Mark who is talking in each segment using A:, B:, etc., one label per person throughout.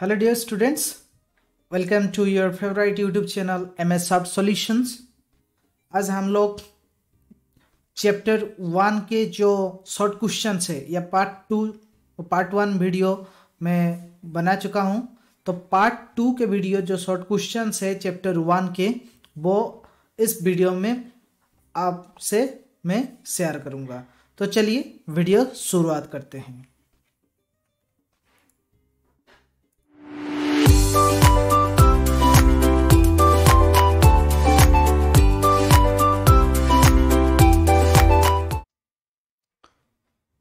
A: Hello dear students, welcome to your favorite YouTube channel MS Sub Solutions. आज हम लोग chapter one के जो शॉर्ट क्वेश्चन है या part two part one video मैं बना चुका हूँ तो पार्ट टू के वीडियो जो शॉर्ट क्वेश्चन है चैप्टर वन के वो इस वीडियो में आपसे मैं शेयर करूँगा तो चलिए वीडियो शुरुआत करते हैं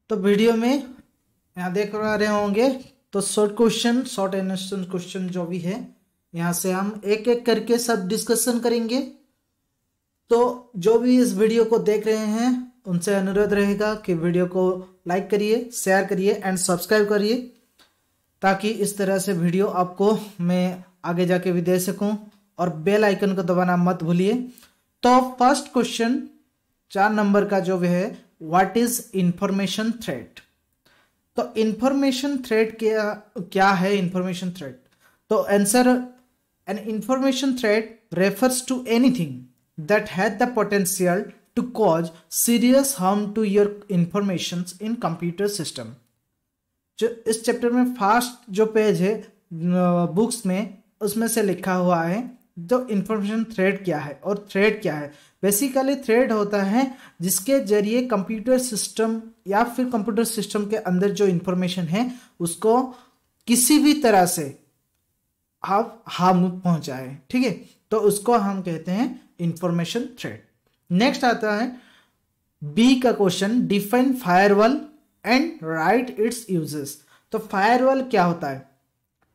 A: तो वीडियो में यहाँ देख रहे होंगे तो short question short and question जो भी है यहाँ से हम एक एक करके सब डिस्कशन करेंगे तो जो भी इस वीडियो को देख रहे हैं उनसे अनुरोध रहेगा कि वीडियो को लाइक करिए शेयर करिए एंड सब्सक्राइब करिए ताकि इस तरह से वीडियो आपको मैं आगे जाके भी दे सकूं और बेल आइकन को दबाना मत भूलिए तो फर्स्ट क्वेश्चन चार नंबर का जो है व्हाट इज इंफॉर्मेशन थ्रेट तो इंफॉर्मेशन थ्रेट क्या क्या है इंफॉर्मेशन थ्रेट तो answer an information threat refers to anything that has the potential to cause serious harm to your information in computer system जो इस चैप्टर में फास्ट जो page है बुक्स में उसमें से लिखा हुआ है जो इन्फॉर्मेशन थ्रेड क्या है और थ्रेड क्या है बेसिकली थ्रेड होता है जिसके जरिए कंप्यूटर सिस्टम या फिर कंप्यूटर सिस्टम के अंदर जो इन्फॉर्मेशन है उसको किसी भी तरह से आप हार्म पहुंचाए ठीक है तो उसको हम कहते हैं इंफॉर्मेशन थ्रेड नेक्स्ट आता है बी का question define firewall and write its uses तो फायरवॉल क्या होता है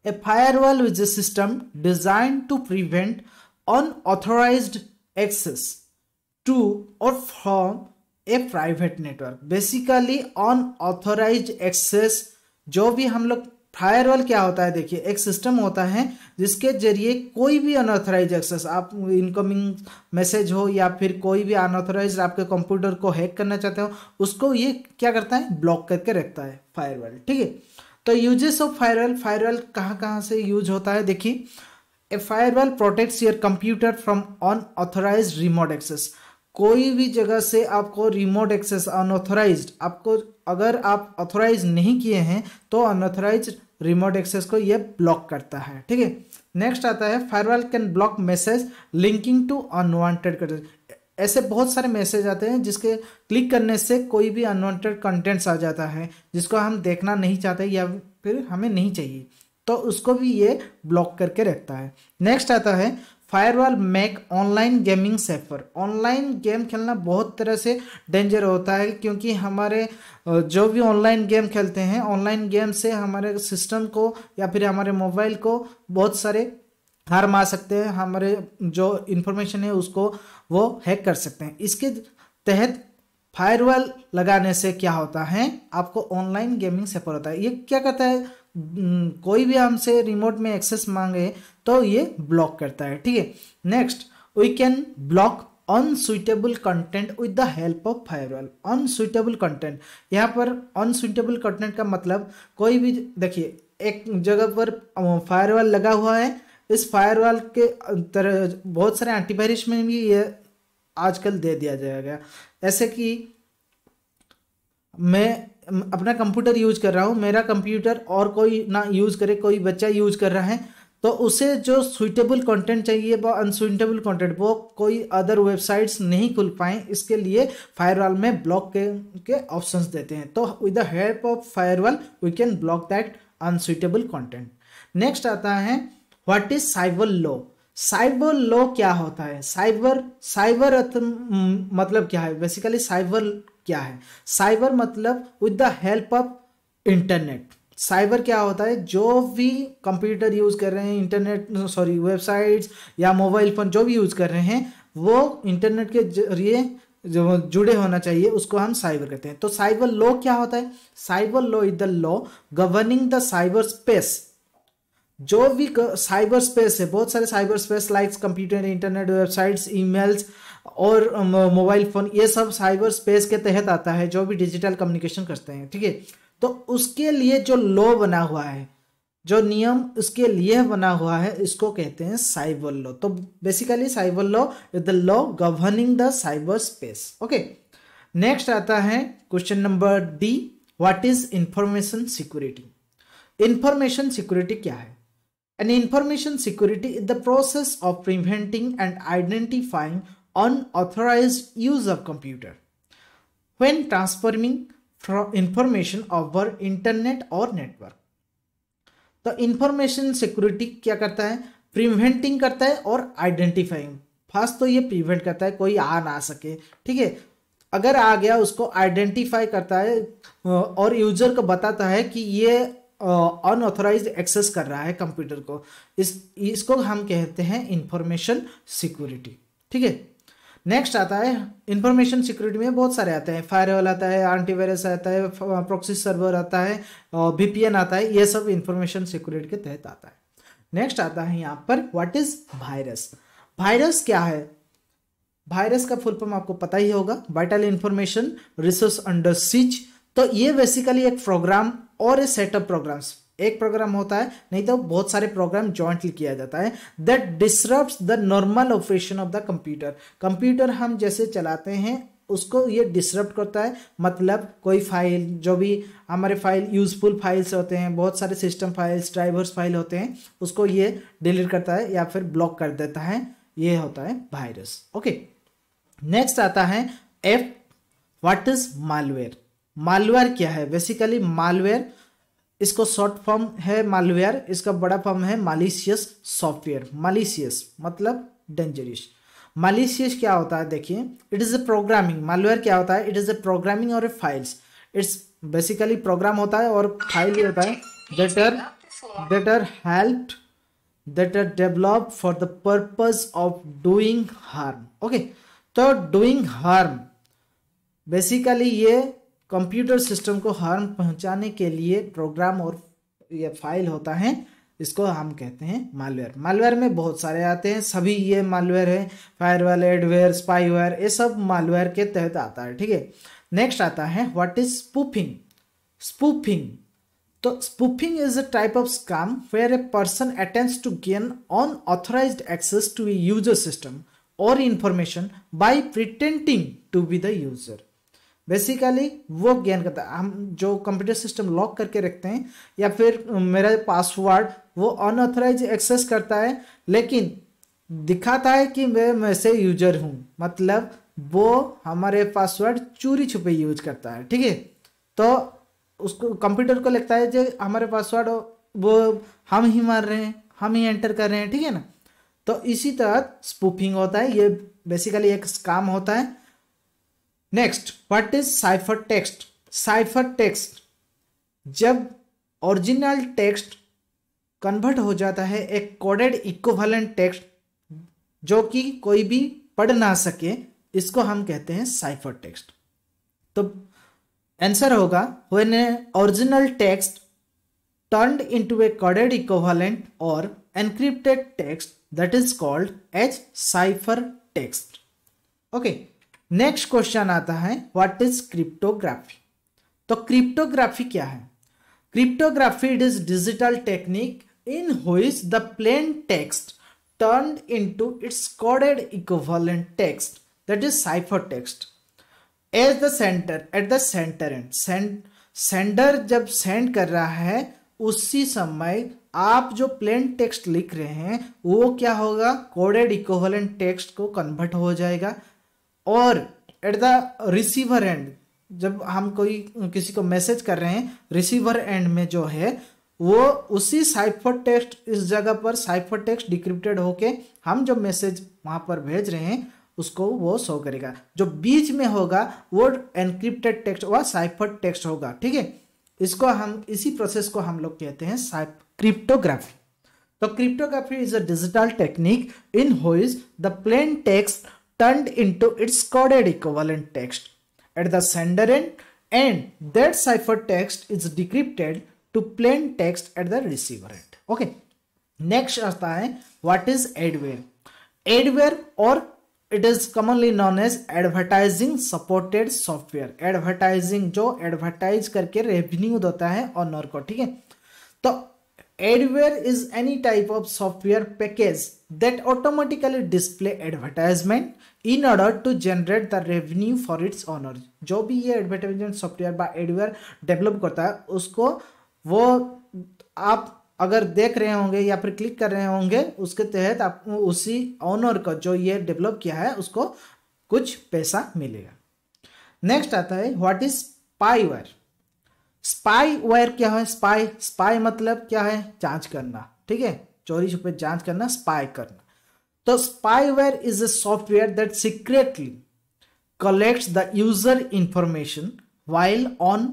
A: A firewall is a system designed to prevent unauthorized access to or from a private network basically unauthorised access जो भी हम लोग फायरवॉल क्या होता है देखिए एक सिस्टम होता है जिसके जरिए कोई भी अनऑथराइज एक्सेस आप इनकमिंग मैसेज हो या फिर कोई भी अनऑथराइज आपके कंप्यूटर को हैक करना चाहते हो उसको ये क्या करता है ब्लॉक करके रखता है फायरवॉल ठीक है तो यूजेस ऑफ फायरवेल फायरवेल कहाँ कहाँ से यूज होता है देखिए a firewall protects your computer from unauthorised remote access कोई भी जगह से आपको रिमोट एक्सेस अनऑथोराइज आपको अगर आप ऑथोराइज नहीं किए हैं तो अनऑथोराइज रिमोट एक्सेस को यह ब्लॉक करता है ठीक है नेक्स्ट आता है firewall can block message linking to unwanted content ऐसे बहुत सारे मैसेज आते हैं जिसके क्लिक करने से कोई भी अनवांटेड कंटेंट्स आ जाता है जिसको हम देखना नहीं चाहते या फिर हमें नहीं चाहिए तो उसको भी ये ब्लॉक करके रखता है नेक्स्ट आता है firewall make online gaming safer online game खेलना बहुत तरह से डेंजर होता है क्योंकि हमारे जो भी ऑनलाइन गेम खेलते हैं ऑनलाइन गेम से हमारे सिस्टम को या फिर हमारे मोबाइल को बहुत सारे हार मार सकते हैं हमारे जो इन्फॉर्मेशन है उसको वो हैक कर सकते हैं इसके तहत फायरवॉल लगाने से क्या होता है आपको ऑनलाइन गेमिंग से पर होता है ये क्या करता है कोई भी हमसे रिमोट में एक्सेस मांगे तो ये ब्लॉक करता है ठीक है next we can block unsuitable content with the help of firewall unsuitable content यहाँ पर अनसुइटेबल कंटेंट का मतलब कोई भी देखिए एक जगह पर फायरवॉल लगा हुआ है इस फायरवॉल के तरह बहुत सारे एंटीवायरस में भी ये आजकल दे दिया जाएगा ऐसे कि मैं अपना कंप्यूटर यूज कर रहा हूँ मेरा कंप्यूटर और कोई ना यूज़ करे कोई बच्चा यूज कर रहा है तो उसे जो सुइटेबल कंटेंट चाहिए वो अनसुइटेबल कंटेंट वो कोई अदर वेबसाइट्स नहीं खुल पाए इसके लिए फायरवॉल में ब्लॉक के के ऑप्शंस देते हैं तो with the help of firewall we can block that unsuitable content next आता है what is cyber law cyber law क्या होता है साइबर साइबर मतलब क्या है बेसिकली साइबर क्या है साइबर मतलब with the help of internet cyber क्या होता है जो भी कंप्यूटर यूज़ कर रहे हैं इंटरनेट सॉरी वेबसाइट्स या मोबाइल फ़ोन जो भी यूज़ कर रहे हैं वो इंटरनेट के जरिए जो जुड़े होना चाहिए उसको हम साइबर कहते हैं तो साइबर लॉ क्या होता है cyber law is the law governing the cyber space जो भी साइबर स्पेस है बहुत सारे cyber space likes computer internet websites emails और मोबाइल फ़ोन ये सब साइबर स्पेस के तहत आता है जो भी डिजिटल कम्युनिकेशन करते हैं ठीक है तो उसके लिए जो लॉ बना हुआ है जो नियम उसके लिए बना हुआ है इसको कहते हैं साइबर लॉ तो basically cyber law is the law governing the cyber space okay next आता है question number D what is information security information security क्या है An information security is the process of preventing and identifying unauthorized use of computer when transforming information over internet or network. तो information security क्या करता है preventing करता है और identifying first तो ये प्रिवेंट करता है कोई आ ना सके ठीक है अगर आ गया उसको आइडेंटिफाई करता है और यूजर को बताता है कि ये अनऑथोराइज एक्सेस कर रहा है कंप्यूटर को इस इसको हम कहते हैं इंफॉर्मेशन सिक्योरिटी ठीक है नेक्स्ट आता है इंफॉर्मेशन सिक्योरिटी में बहुत सारे आते हैं फायरवॉल आता है एंटीवायरस आता है प्रोक्सी सर्वर आता है वीपीएन आता है ये सब इंफॉर्मेशन सिक्योरिटी के तहत आता है नेक्स्ट आता है यहाँ पर व्हाट इज वायरस वायरस क्या है वायरस का फुल फॉर्म आपको पता ही होगा vital information resource under siege तो ये बेसिकली एक प्रोग्राम और ए सेट ऑफ प्रोग्राम्स एक प्रोग्राम होता है नहीं तो बहुत सारे प्रोग्राम जॉइंटली किया जाता है that disturbs the normal operation of the computer computer हम जैसे चलाते हैं उसको ये डिस्टर्ब करता है मतलब कोई फाइल जो भी हमारे फाइल यूज़फुल फाइल्स होते हैं बहुत सारे सिस्टम फाइल्स ड्राइवर्स फाइल होते हैं उसको ये डिलीट करता है या फिर ब्लॉक कर देता है ये होता है वायरस ओके नेक्स्ट आता है F what is malware malware क्या है बेसिकली मालवेयर इसको शॉर्ट फॉर्म है मालवेयर इसका बड़ा फॉर्म है मालिशियस सॉफ्टवेयर मालिशियस मतलब डेंजरिस मालिशियस क्या होता है देखिए it is a programming malware क्या होता है इट इज़ अ प्रोग्रामिंग और a files its basically program होता है और फाइल ये होता है that are that are help that are developed for the purpose of doing harm okay तो डूइंग हार्म बेसिकली ये कंप्यूटर सिस्टम को हार्म पहुंचाने के लिए प्रोग्राम और ये फाइल होता है इसको हम कहते हैं मालवेयर मालवेयर में बहुत सारे आते हैं सभी ये मालवेयर है फायरवेल एडवेयर स्पाईवेयर ये सब मालवेयर के तहत आता है ठीक है नेक्स्ट आता है व्हाट इज स्पूफिंग स्पूफिंग तो spoofing is a type of scam where a person attempts to gain unauthorized access to a user system or information by pretending to be the basically वो gain करता है हम जो computer system lock करके रखते हैं या फिर मेरा पासवर्ड वो अनऑथराइज एक्सेस करता है लेकिन दिखाता है कि मैं मैं से यूजर हूँ मतलब वो हमारे पासवर्ड चोरी छुपे यूज करता है ठीक है तो उसको कंप्यूटर को लगता है जो हमारे पासवर्ड वो हम ही मार रहे हैं हम ही एंटर कर रहे हैं ठीक है ना तो इसी तरह स्पूफिंग होता है ये बेसिकली एक स्काम होता है next what is cipher text cipher text जब ओरिजिनल टेक्स्ट कन्वर्ट हो जाता है एक कोडेड इक्वलेंट टेक्स्ट जो कि कोई भी पढ़ ना सके इसको हम कहते हैं साइफर टेक्स्ट तो आंसर होगा when original text turned a a coded और encrypted text that is called called cipher text Okay, next question आता है व्हाट इज क्रिप्टोग्राफी तो क्रिप्टोग्राफी क्या है cryptography it is digital technique in which the plain text turn turned into its coded equivalent text that is ciphertext as the sender at the center end send sender जब send कर रहा है उसी समय आप जो प्लेन टेक्स्ट लिख रहे हैं वो क्या होगा कोडेड इक्वलेंट टेक्स्ट को कन्वर्ट हो जाएगा और एट द रिसीवर एंड जब हम कोई किसी को मैसेज कर रहे हैं रिसीवर एंड में जो है वो उसी साइफर टेक्स्ट इस जगह पर साइफर टेक्स्ट डिक्रिप्टेड होके हम जो मैसेज वहां पर भेज रहे हैं उसको वो शो करेगा जो बीच में होगा वो एनक्रिप्टेड टेक्स्ट व साइफर टेक्स्ट होगा ठीक है इसको हम इसी प्रोसेस को हम लोग कहते हैं क्रिप्टोग्राफी तो cryptography is a digital technique in which the plain text turned into its coded equivalent text at the sender end and that ciphertext is decrypted to plain text at the receiver end. Okay. Next आता है what is adware? Adware or it is commonly known as advertising supported software advertising jo advertise karke revenue देता hai owner ko theek hai to adware is any type of software package that automatically display advertisement in order to generate the revenue for its owner जो भी ये advertisement software बा adware develop करता है उसको वो आप अगर देख रहे होंगे या फिर क्लिक कर रहे होंगे उसके तहत आप उसी ऑनर का जो ये डेवलप किया है उसको कुछ पैसा मिलेगा नेक्स्ट आता है व्हाट इज स्पाईवेयर स्पाईवेयर क्या है स्पाई स्पाई मतलब क्या है जांच करना ठीक है चोरी छुपे जांच करना स्पाई करना तो spyware is a software that secretly collects the user information while on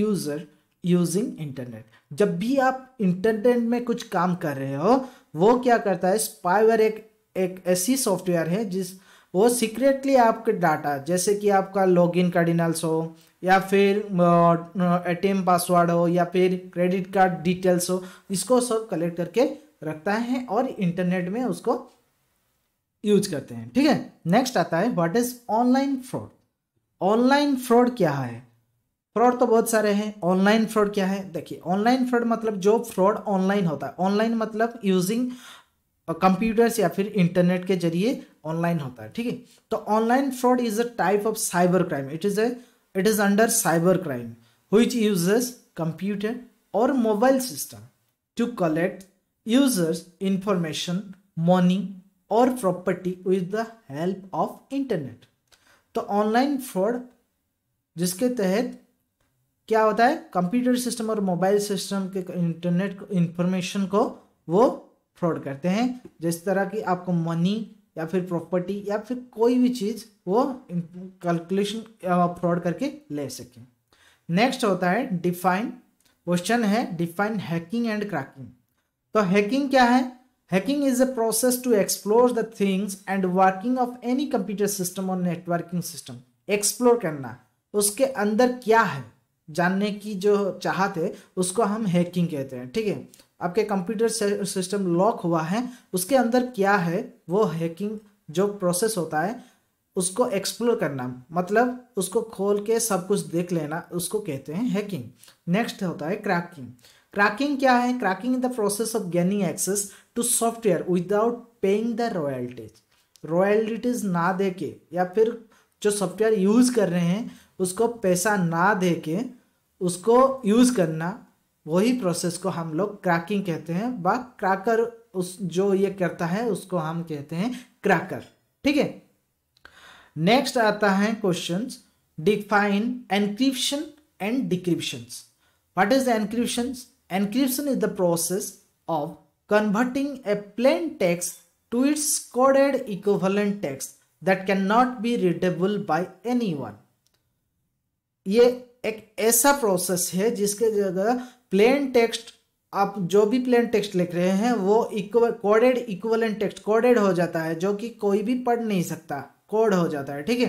A: user using internet जब भी आप इंटरनेट में कुछ काम कर रहे हो वो क्या करता है स्पाईवेयर एक एक ऐसी सॉफ्टवेयर है जिस वो सीक्रेटली आपके डाटा जैसे कि आपका लॉग इन कार्डिनल्स हो या फिर एटीएम पासवर्ड हो या फिर क्रेडिट कार्ड डिटेल्स हो इसको सब कलेक्ट करके रखता है और इंटरनेट में उसको यूज करते हैं ठीक है नेक्स्ट आता है what is online fraud online fraud क्या है फ्रॉड तो बहुत सारे हैं ऑनलाइन फ्रॉड क्या है देखिए ऑनलाइन फ्रॉड मतलब जो फ्रॉड ऑनलाइन होता है ऑनलाइन मतलब यूजिंग कंप्यूटर्स या फिर इंटरनेट के जरिए ऑनलाइन होता है ठीक है तो online fraud is a type of cyber crime it is a it is under cyber crime who uses computer और mobile system to collect users information, money or property with the help of internet. तो online fraud जिसके तहत क्या होता है computer system और mobile system के internet information को वो फ्रॉड करते हैं जिस तरह की आपको मनी या फिर प्रॉपर्टी या फिर कोई भी चीज़ वो कैलकुलेशन फ्रॉड करके ले सकें नेक्स्ट होता है डिफाइन क्वेश्चन है डिफाइन हैकिंग एंड क्रैकिंग तो हैकिंग क्या है hacking is a process to explore the things and working of any computer system और नेटवर्किंग सिस्टम एक्सप्लोर करना उसके अंदर क्या है जानने की जो चाहत है उसको हम हैकिंग कहते हैं ठीक है आपके कंप्यूटर सिस्टम लॉक हुआ है उसके अंदर क्या है वो हैकिंग जो प्रोसेस होता है उसको एक्सप्लोर करना मतलब उसको खोल के सब कुछ देख लेना उसको कहते हैं हैकिंग नेक्स्ट होता है क्रैकिंग क्रैकिंग क्या है cracking the process of gaining access to software without paying the royalties royalties ना दे के या फिर जो सॉफ्टवेयर यूज़ कर रहे हैं उसको पैसा ना दे के उसको यूज़ करना वही प्रोसेस को हम लोग क्रैकिंग कहते हैं व क्रैकर उस जो ये करता है उसको हम कहते हैं क्रैकर ठीक है नेक्स्ट आता है question define encryption and decryption what is the encryption Encryption is the process of converting a plain text to its coded equivalent text that cannot be readable by anyone. ये एक ऐसा process है जिसके जगह plain text आप जो भी plain text लिख रहे हैं वो कोडेड इक्वलेंट टेक्स्ट कोडेड हो जाता है जो कि कोई भी पढ़ नहीं सकता कोड हो जाता है ठीक है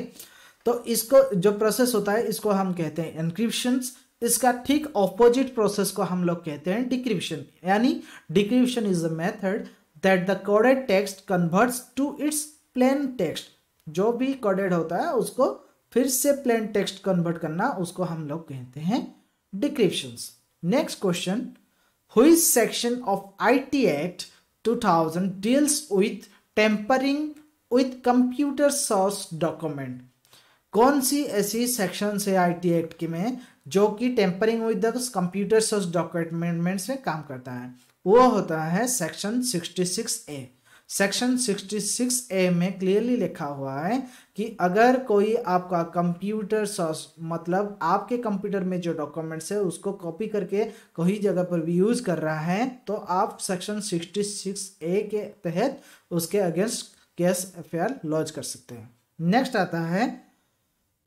A: तो इसको जो प्रोसेस होता है इसको हम कहते हैं एनक्रिप्शंस इसका ठीक ऑपोजिट प्रोसेस को हम लोग कहते हैं डिक्रिप्शन यानी decryption is a method that the coded text converts to its plain text जो भी कोडेड होता है उसको फिर से प्लेन टेक्स्ट कन्वर्ट करना उसको हम लोग कहते हैं decryption next question which section of I T act two thousand deals with tampering with computer source document कौन सी ऐसी सेक्शन से आई टी एक्ट के में जो कि tampering with the computer source documents में काम करता है वो होता है सेक्शन 66 ए सेक्शन 66 ए में क्लियरली लिखा हुआ है कि अगर कोई आपका कंप्यूटर सॉस मतलब आपके कंप्यूटर में जो डॉक्यूमेंट्स है उसको कॉपी करके कोई जगह पर भी यूज़ कर रहा है तो आप सेक्शन 66 ए के तहत उसके अगेंस्ट केस एफ लॉन्च कर सकते हैं नेक्स्ट आता है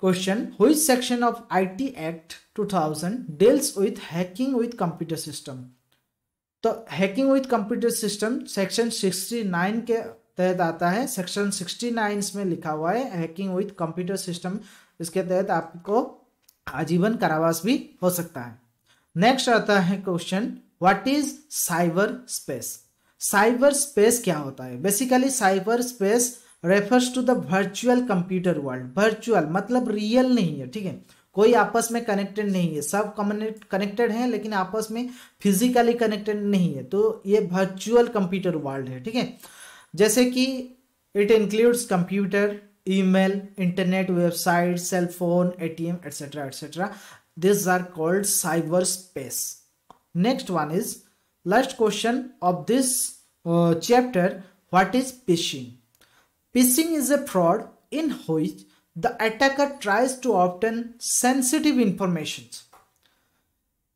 A: Question Which section of IT Act 2000 deals with hacking with computer system? तो hacking with computer system section 69 के तहत आता है सेक्शन 69 में लिखा हुआ है हैकिंग विद कंप्यूटर सिस्टम इसके तहत आपको आजीवन कारावास भी हो सकता है नेक्स्ट आता है question what is cyber space cyber space क्या होता है basically cyber space refers to the virtual computer world virtual मतलब रियल नहीं है ठीक है कोई आपस में कनेक्टेड नहीं है सब कनेक्टेड हैं लेकिन आपस में फिजिकली कनेक्टेड नहीं है तो ये वर्चुअल कंप्यूटर वर्ल्ड है ठीक है जैसे कि it includes computer email internet website cell phone ATM etcetera etcetera this are called cyber space next one is last question of this chapter what is phishing Phishing is a fraud in which the attacker tries to obtain sensitive informations.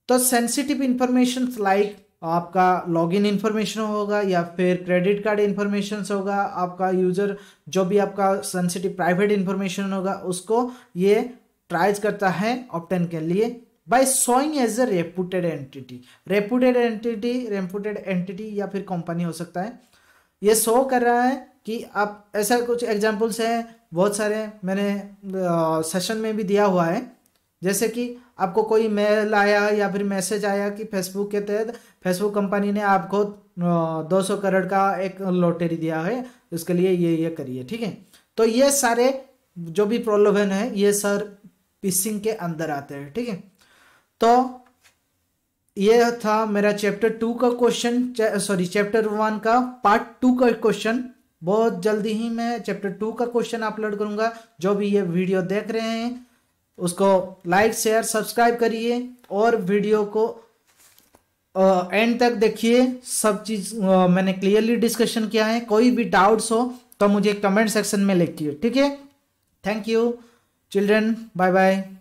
A: तो sensitive information like आपका login information होगा या फिर credit card information होगा आपका user जो भी आपका सेंसिटिव प्राइवेट इंफॉर्मेशन होगा उसको ये ट्राइज करता है ऑप्टेन के लिए by showing as a reputed entity reputed entity reputed entity या फिर कंपनी हो सकता है ये शो कर रहा है कि आप ऐसा कुछ एग्जाम्पल्स हैं बहुत सारे मैंने सेशन में भी दिया हुआ है जैसे कि आपको कोई मेल आया या फिर मैसेज आया कि फेसबुक के तहत फेसबुक कंपनी ने आपको 200 करोड़ का एक लॉटरी दिया है उसके लिए ये ये करिए ठीक है तो ये सारे जो भी प्रलोभन है ये सर पिसिंग के अंदर आते हैं ठीक है तो यह था मेरा चैप्टर टू का क्वेश्चन सॉरी चैप्टर वन का पार्ट टू का क्वेश्चन बहुत जल्दी ही मैं चैप्टर टू का क्वेश्चन अपलोड करूंगा जो भी ये वीडियो देख रहे हैं उसको लाइक शेयर सब्सक्राइब करिए और वीडियो को एंड तक देखिए सब चीज़ मैंने क्लियरली डिस्कशन किया है कोई भी डाउट्स हो तो मुझे कमेंट सेक्शन में लिखिए ठीक है thank you children bye bye